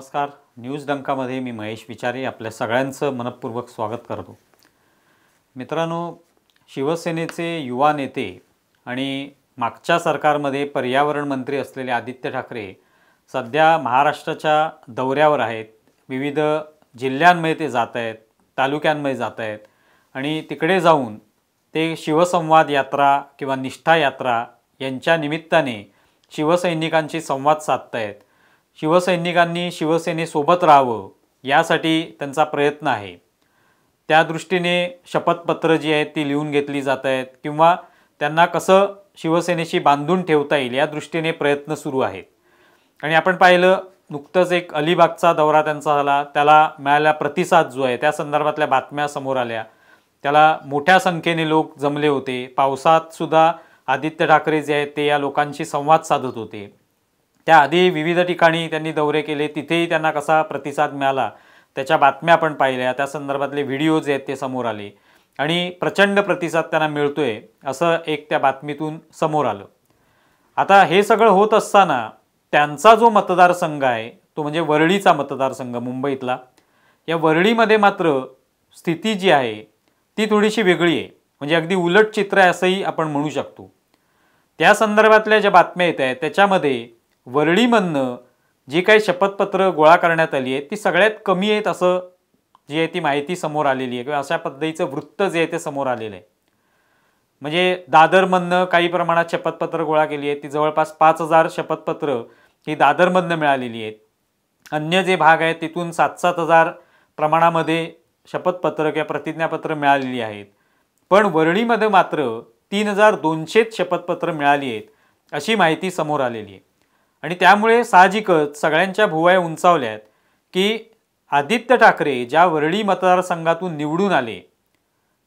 नमस्कार न्यूज डंकामध्ये मी महेश विचारे आपल्या सगळ्यांचं मनपूर्वक स्वागत करतो मित्रांनो शिवसेनेचे युवा नेते आणि मागच्या सरकारमध्ये पर्यावरण मंत्री असलेले आदित्य ठाकरे सध्या महाराष्ट्राच्या दौऱ्यावर आहेत विविध जिल्ह्यांमध्ये ते जात आहेत तालुक्यांमध्ये जात आहेत आणि तिकडे जाऊन ते शिवसंवाद यात्रा किंवा निष्ठा यात्रा यांच्या निमित्ताने शिवसैनिकांशी संवाद साधतायत शिवसैनिकांनी शिवसेनेसोबत राहावं यासाठी त्यांचा प्रयत्न आहे त्या दृष्टीने शपथपत्र जी आहेत ती लिहून घेतली जात आहेत किंवा त्यांना कसं शिवसेनेशी बांधून ठेवता येईल या दृष्टीने प्रयत्न सुरू आहेत आणि आपण पाहिलं नुकतंच एक अलिबागचा दौरा त्यांचा झाला त्याला मिळाला प्रतिसाद जो आहे त्या संदर्भातल्या बातम्या समोर आल्या त्याला मोठ्या संख्येने लोक जमले होते पावसातसुद्धा आदित्य ठाकरे जे आहेत ते या लोकांशी संवाद साधत होते त्याआधी विविध ठिकाणी त्यांनी दौरे केले तिथेही त्यांना कसा प्रतिसाद मिळाला त्याच्या बातम्या आपण पाहिल्या त्या संदर्भातले व्हिडिओज आहेत ते समोर आले आणि प्रचंड प्रतिसाद त्यांना मिळतोय असं एक त्या बातमीतून समोर आलं आता हे सगळं होत असताना त्यांचा जो मतदारसंघ आहे तो म्हणजे वरळीचा मतदारसंघ मुंबईतला या वरळीमध्ये मात्र स्थिती जी आहे ती थोडीशी वेगळी आहे म्हणजे अगदी उलट चित्र आहे असंही आपण म्हणू शकतो त्या संदर्भातल्या ज्या बातम्या येत आहेत त्याच्यामध्ये वरळीमधनं जी काही शपथपत्र गोळा करण्यात आली आहेत ती सगळ्यात कमी आहेत असं जी आहे ती माहिती समोर आलेली आहे किंवा अशा पद्धतीचं वृत्त जे आहे ते समोर आलेलं आहे म्हणजे दादरमधनं काही प्रमाणात शपथपत्र गोळा केली आहेत ती जवळपास पाच हजार शपथपत्र ही दादरमधनं मिळालेली आहेत अन्य जे भाग आहेत तिथून सात सात हजार प्रमाणामध्ये शपथपत्र किंवा प्रतिज्ञापत्र मिळालेली आहेत पण वरळीमध्ये मात्र तीन हजार दोनशेच शपथपत्र मिळाली आहेत अशी माहिती समोर आलेली आहे आणि त्यामुळे साहजिकच सगळ्यांच्या उंचावल्या उंचावल्यात की आदित्य ठाकरे ज्या वरळी मतदारसंघातून निवडून आले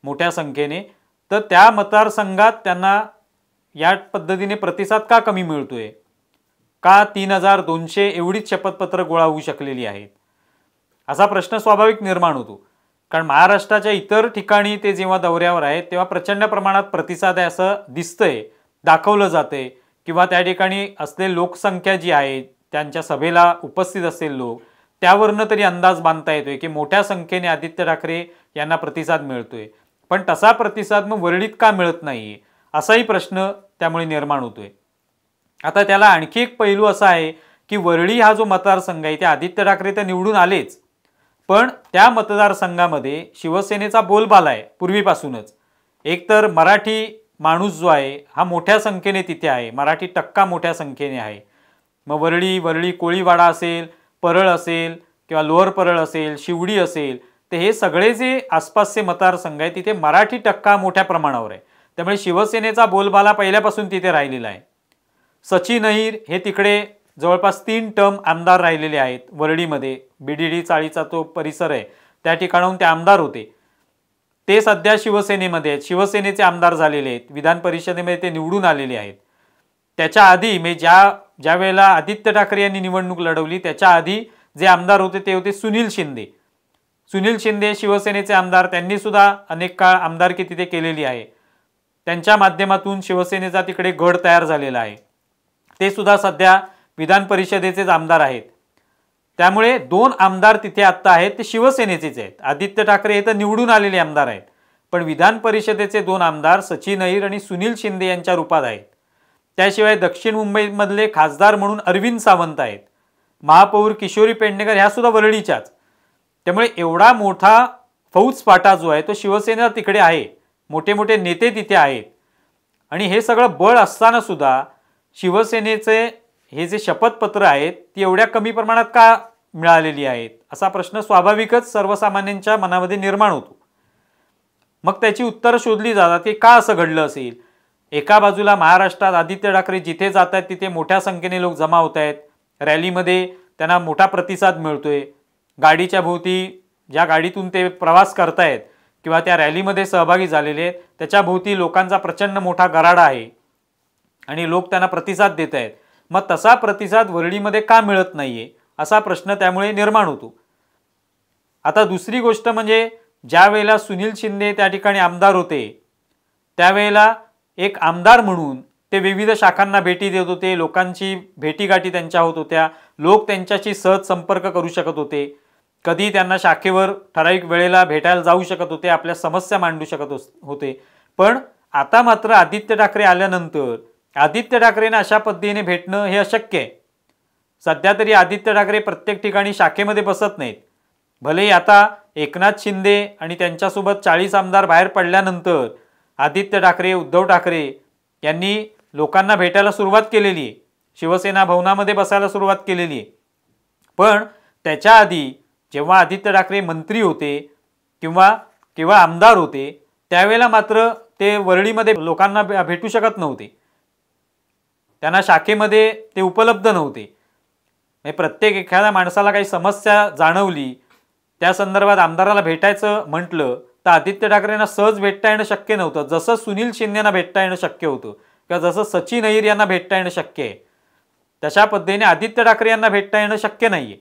मोठ्या संख्येने तर त्या मतदारसंघात त्यांना या पद्धतीने प्रतिसाद का कमी मिळतो आहे का तीन हजार दोनशे एवढीच शपथपत्र गोळा होऊ शकलेली आहेत असा प्रश्न स्वाभाविक निर्माण होतो कारण महाराष्ट्राच्या इतर ठिकाणी ते जेव्हा दौऱ्यावर आहेत तेव्हा प्रचंड प्रमाणात प्रतिसाद आहे असं दिसतंय दाखवलं जाते किंवा त्या ठिकाणी असले लोकसंख्या जी आहे त्यांच्या सभेला उपस्थित असेल लोक त्यावरनं तरी अंदाज बांधता येतोय की मोठ्या संख्येने आदित्य ठाकरे यांना प्रतिसाद मिळतोय पण तसा प्रतिसाद मग वरळीत का मिळत नाही असाही प्रश्न त्यामुळे निर्माण होतोय आता त्याला आणखी एक पैलू असा आहे की वरळी हा जो मतदारसंघ आहे ते आदित्य ठाकरे तर निवडून आलेच पण त्या मतदारसंघामध्ये शिवसेनेचा बोलबाला आहे पूर्वीपासूनच एकतर मराठी माणूस जो आहे हा मोठ्या संख्येने तिथे आहे मराठी टक्का मोठ्या संख्येने आहे मग वरळी वरळी कोळीवाडा असेल परळ असेल किंवा लोअर परळ असेल शिवडी असेल तर हे सगळे जे आसपासचे मतदारसंघ आहे तिथे मराठी टक्का मोठ्या प्रमाणावर आहे त्यामुळे शिवसेनेचा बोलबाला पहिल्यापासून तिथे राहिलेला आहे सचिन अहिर हे तिकडे जवळपास तीन टर्म आमदार राहिलेले आहेत वरळीमध्ये बी डी डी चाळीचा तो परिसर आहे त्या ठिकाणाहून ते आमदार होते ते सध्या शिवसेनेमध्ये आहेत शिवसेनेचे आमदार झालेले आहेत विधान परिषदेमध्ये ते निवडून आलेले आहेत त्याच्या आधी मी ज्या ज्या वेळेला आदित्य ठाकरे यांनी निवडणूक लढवली त्याच्या आधी जे आमदार होते ते होते सुनील शिंदे सुनील शिंदे शिवसेनेचे आमदार त्यांनी सुद्धा अनेक काळ आमदारकी तिथे केलेली आहे त्यांच्या माध्यमातून शिवसेनेचा तिकडे गड तयार झालेला आहे ते सुद्धा सध्या विधान परिषदेचेच आमदार आहेत त्यामुळे दोन आमदार तिथे आत्ता आहेत ते शिवसेनेचेच आहेत आदित्य ठाकरे हे तर निवडून आलेले आमदार आहेत पण विधान परिषदेचे दोन आमदार सचिन अहिर आणि सुनील शिंदे यांच्या रूपात आहेत त्याशिवाय दक्षिण मुंबईमधले खासदार म्हणून अरविंद सावंत आहेत महापौर किशोरी पेडणेकर ह्या सुद्धा वरळीच्याच त्यामुळे एवढा मोठा फौजफाटा जो आहे तो शिवसेना तिकडे आहे मोठे मोठे नेते तिथे आहेत आणि हे सगळं बळ असताना सुद्धा शिवसेनेचे हे जे शपथपत्र आहेत ती एवढ्या कमी प्रमाणात का मिळालेली आहेत असा प्रश्न स्वाभाविकच सर्वसामान्यांच्या मनामध्ये निर्माण होतो मग त्याची उत्तरं शोधली जातात की का असं घडलं असेल एका बाजूला महाराष्ट्रात आदित्य ठाकरे जिथे जात आहेत तिथे मोठ्या संख्येने लोक जमा होत आहेत रॅलीमध्ये त्यांना मोठा प्रतिसाद आहे गाडीच्या भोवती ज्या गाडीतून ते प्रवास करतायत किंवा त्या रॅलीमध्ये सहभागी झालेले आहेत त्याच्या भोवती लोकांचा प्रचंड मोठा गराडा आहे आणि लोक त्यांना प्रतिसाद देत आहेत मग तसा प्रतिसाद वरळीमध्ये का मिळत आहे असा प्रश्न त्यामुळे निर्माण होतो आता दुसरी गोष्ट म्हणजे ज्या वेळेला सुनील शिंदे त्या ठिकाणी आमदार होते त्यावेळेला एक आमदार म्हणून ते विविध शाखांना भेटी देत होते लोकांची भेटीगाठी त्यांच्या होत होत्या लोक त्यांच्याशी सहज संपर्क करू शकत होते कधी त्यांना शाखेवर ठराविक वेळेला भेटायला जाऊ शकत होते आपल्या समस्या मांडू शकत होते पण आता मात्र आदित्य ठाकरे आल्यानंतर आदित्य ठाकरेंना अशा पद्धतीने भेटणं हे अशक्य आहे सध्या तरी आदित्य ठाकरे प्रत्येक ठिकाणी शाखेमध्ये बसत नाहीत भलेही आता एकनाथ शिंदे आणि त्यांच्यासोबत चाळीस आमदार बाहेर पडल्यानंतर आदित्य ठाकरे उद्धव ठाकरे यांनी लोकांना भेटायला सुरुवात केलेली आहे शिवसेना भवनामध्ये बसायला सुरुवात केलेली आहे पण त्याच्या आधी जेव्हा आदित्य ठाकरे मंत्री होते किंवा किंवा आमदार होते त्यावेळेला मात्र ते वरळीमध्ये लोकांना भेटू शकत नव्हते त्यांना शाखेमध्ये ते उपलब्ध नव्हते म्हणजे प्रत्येक एखाद्या माणसाला काही समस्या जाणवली त्या संदर्भात आमदाराला भेटायचं म्हटलं तर आदित्य ठाकरेंना सहज भेटता येणं शक्य नव्हतं जसं सुनील शिंदेना भेटता येणं शक्य होतं किंवा जसं सचिन अहिर यांना भेटता येणं शक्य आहे तशा पद्धतीने आदित्य ठाकरे यांना भेटता येणं शक्य नाही आहे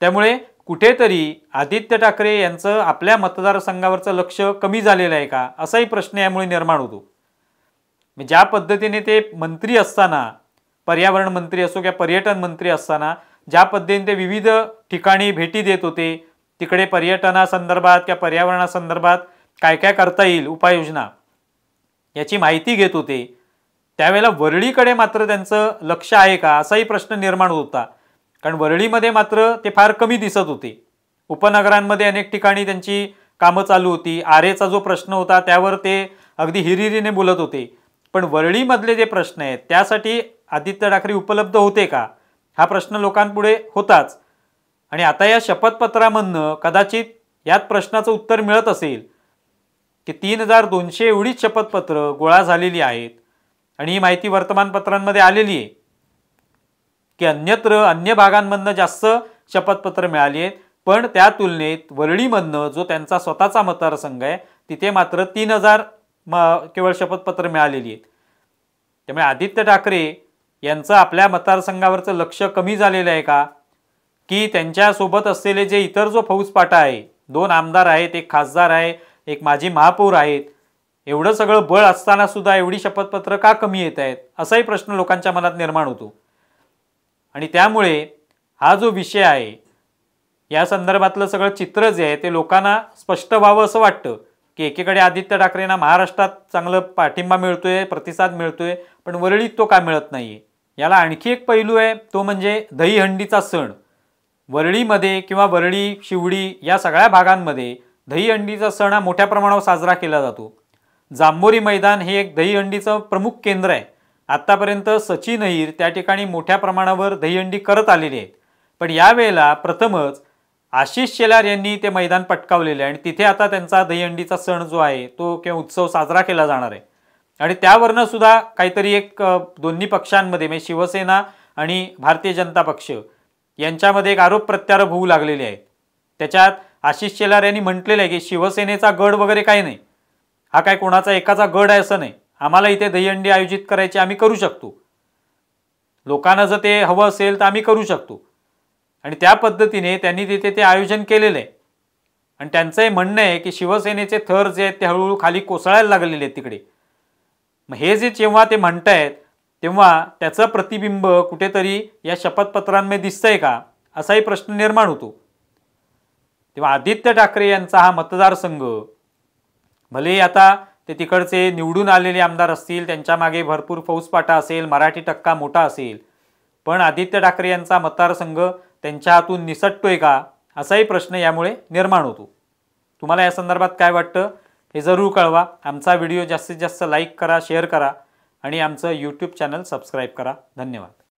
त्यामुळे कुठेतरी आदित्य ठाकरे यांचं आपल्या मतदारसंघावरचं लक्ष कमी झालेलं आहे का असाही प्रश्न यामुळे निर्माण होतो ज्या पद्धतीने ते मंत्री असताना पर्यावरण मंत्री असो किंवा पर्यटन मंत्री असताना ज्या पद्धतीने ते विविध ठिकाणी भेटी देत होते तिकडे पर्यटनासंदर्भात किंवा पर्यावरणासंदर्भात काय काय करता येईल उपाययोजना याची माहिती घेत होते त्यावेळेला वरळीकडे मात्र त्यांचं लक्ष आहे का असाही प्रश्न निर्माण होता कारण वरळीमध्ये मात्र ते फार कमी दिसत होते उपनगरांमध्ये अनेक ठिकाणी त्यांची कामं चालू होती आरेचा जो प्रश्न होता त्यावर ते अगदी हिरिरीने बोलत होते पण वरळीमधले जे प्रश्न आहेत त्यासाठी आदित्य ठाकरे उपलब्ध होते का हा प्रश्न लोकांपुढे होताच आणि आता या शपथपत्रामधनं कदाचित यात प्रश्नाचं उत्तर मिळत असेल की तीन हजार दोनशे एवढीच शपथपत्र गोळा झालेली आहेत आणि ही माहिती वर्तमानपत्रांमध्ये आलेली आहे की अन्यत्र अन्य भागांमधनं जास्त शपथपत्र मिळाली आहेत पण त्या तुलनेत वरळीमधनं जो त्यांचा स्वतःचा मतदारसंघ आहे तिथे मात्र तीन हजार म केवळ शपथपत्र मिळालेली आहेत त्यामुळे आदित्य ठाकरे यांचं आपल्या मतदारसंघावरचं लक्ष कमी झालेलं आहे का की त्यांच्यासोबत असलेले जे इतर जो फौजपाटा आहे दोन आमदार आहेत एक खासदार आहे एक माजी महापौर आहेत एवढं सगळं बळ असताना सुद्धा एवढी शपथपत्र का कमी येत आहेत असाही प्रश्न लोकांच्या मनात निर्माण होतो आणि त्यामुळे हा जो विषय आहे या संदर्भातलं सगळं चित्र जे आहे ते लोकांना स्पष्ट व्हावं असं वाटतं की एकीकडे आदित्य ठाकरेंना महाराष्ट्रात चांगलं पाठिंबा मिळतोय प्रतिसाद मिळतोय पण वरळीत तो का मिळत नाही याला आणखी एक पैलू आहे तो म्हणजे दहीहंडीचा सण वरळीमध्ये किंवा वरळी शिवडी या सगळ्या भागांमध्ये दहीहंडीचा सण हा मोठ्या प्रमाणावर साजरा केला जातो जांभोरी मैदान हे एक दहीहंडीचं प्रमुख केंद्र आहे आत्तापर्यंत सचिन अहिर त्या ठिकाणी मोठ्या प्रमाणावर दहीहंडी करत आलेली आहेत पण यावेळेला प्रथमच आशिष शेलार यांनी ते मैदान पटकावलेले आणि तिथे आता त्यांचा दहीहंडीचा सण जो आहे तो किंवा उत्सव साजरा केला जाणार आहे आणि त्यावरनं सुद्धा काहीतरी एक दोन्ही पक्षांमध्ये म्हणजे शिवसेना आणि भारतीय जनता पक्ष यांच्यामध्ये एक आरोप प्रत्यारोप होऊ लागलेले आहेत त्याच्यात आशिष शेलार यांनी म्हटलेलं आहे की शिवसेनेचा गड वगैरे काही नाही हा काय कोणाचा एकाचा गड आहे असं नाही आम्हाला इथे दहीहंडी आयोजित करायची आम्ही करू शकतो लोकांना जर ते हवं असेल तर आम्ही करू शकतो आणि त्या पद्धतीने त्यांनी तिथे ते आयोजन केलेलं आहे आणि त्यांचंही म्हणणं आहे की शिवसेनेचे थर जे आहेत ते हळूहळू खाली कोसळायला लागलेले आहेत तिकडे मग हे जे जेव्हा ते म्हणत आहेत तेव्हा त्याचं प्रतिबिंब कुठेतरी या शपथपत्रांमध्ये दिसतंय का असाही प्रश्न निर्माण होतो तेव्हा आदित्य ठाकरे यांचा हा मतदारसंघ भले आता ते तिकडचे निवडून आलेले आमदार असतील त्यांच्या मागे भरपूर फौजपाटा असेल मराठी टक्का मोठा असेल पण आदित्य ठाकरे यांचा मतदारसंघ त्यांच्या हातून निसटतोय का असाही प्रश्न यामुळे निर्माण होतो तुम्हाला या संदर्भात काय वाटतं हे जरूर कळवा आमचा व्हिडिओ जास्तीत जास्त लाईक करा शेअर करा आणि आमचं यूट्यूब चॅनल सबस्क्राईब करा धन्यवाद